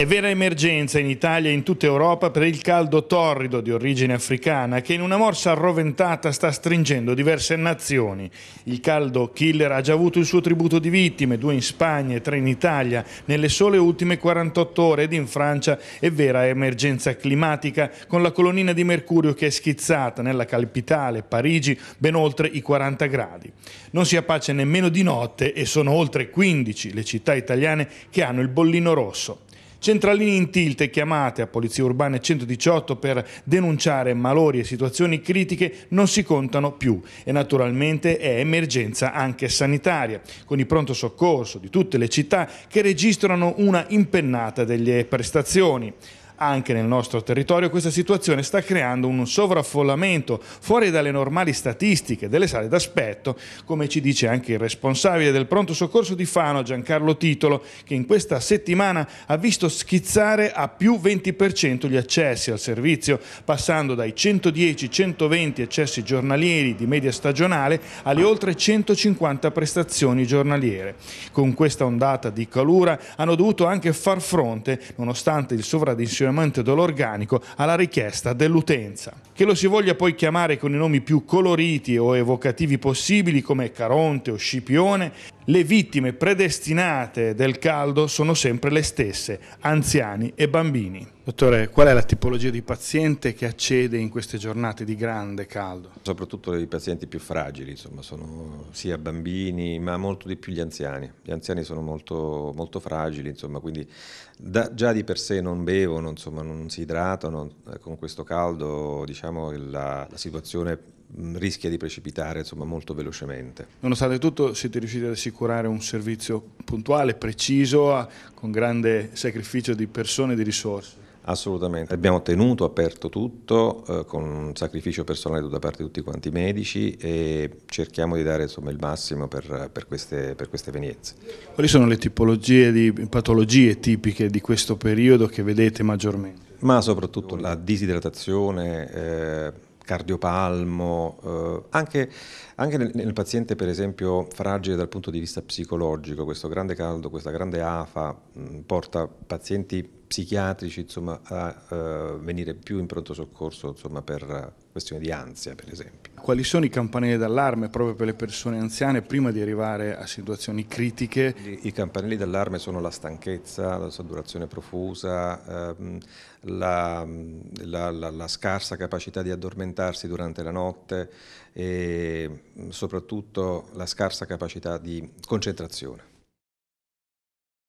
È vera emergenza in Italia e in tutta Europa per il caldo torrido di origine africana che in una morsa arroventata sta stringendo diverse nazioni. Il caldo killer ha già avuto il suo tributo di vittime, due in Spagna e tre in Italia, nelle sole ultime 48 ore ed in Francia è vera emergenza climatica con la colonnina di mercurio che è schizzata nella capitale Parigi ben oltre i 40 gradi. Non si ha pace nemmeno di notte e sono oltre 15 le città italiane che hanno il bollino rosso. Centralini in tilt e chiamate a Polizia Urbana 118 per denunciare malori e situazioni critiche non si contano più e naturalmente è emergenza anche sanitaria, con i pronto soccorso di tutte le città che registrano una impennata delle prestazioni. Anche nel nostro territorio questa situazione sta creando un sovraffollamento fuori dalle normali statistiche delle sale d'aspetto, come ci dice anche il responsabile del pronto soccorso di Fano, Giancarlo Titolo, che in questa settimana ha visto schizzare a più 20% gli accessi al servizio, passando dai 110-120 accessi giornalieri di media stagionale alle oltre 150 prestazioni giornaliere. Con questa ondata di calura hanno dovuto anche far fronte, nonostante il sovradimensionamento lievamente dell'organico alla richiesta dell'utenza. Che lo si voglia poi chiamare con i nomi più coloriti o evocativi possibili come Caronte o Scipione, le vittime predestinate del caldo sono sempre le stesse, anziani e bambini. Dottore, qual è la tipologia di paziente che accede in queste giornate di grande caldo? Soprattutto i pazienti più fragili, insomma, sono sia bambini, ma molto di più gli anziani. Gli anziani sono molto, molto fragili, insomma, quindi da, già di per sé non bevono, insomma, non si idratano. Eh, con questo caldo diciamo, la, la situazione rischia di precipitare insomma, molto velocemente. Nonostante tutto siete riusciti ad assicurare un servizio puntuale, preciso, con grande sacrificio di persone e di risorse. Assolutamente, abbiamo tenuto aperto tutto eh, con un sacrificio personale da parte di tutti quanti i medici e cerchiamo di dare insomma, il massimo per, per, queste, per, queste, evenienze. Quali sono le tipologie di patologie tipiche di questo periodo che vedete maggiormente? Ma soprattutto la disidratazione, eh, cardiopalmo, eh, anche, anche nel, nel, paziente per esempio fragile dal punto di vista psicologico, questo grande caldo, questa grande afa mh, mm, porta pazienti psichiatrici insomma, a eh, venire più in pronto soccorso insomma, per questioni di ansia per esempio. Quali sono i campanelli d'allarme proprio per le persone anziane prima di arrivare a situazioni critiche? I, i campanelli d'allarme sono la stanchezza, la saturazione profusa, ehm, la, la, la, la, scarsa capacità di addormentarsi durante la notte e soprattutto la scarsa capacità di concentrazione.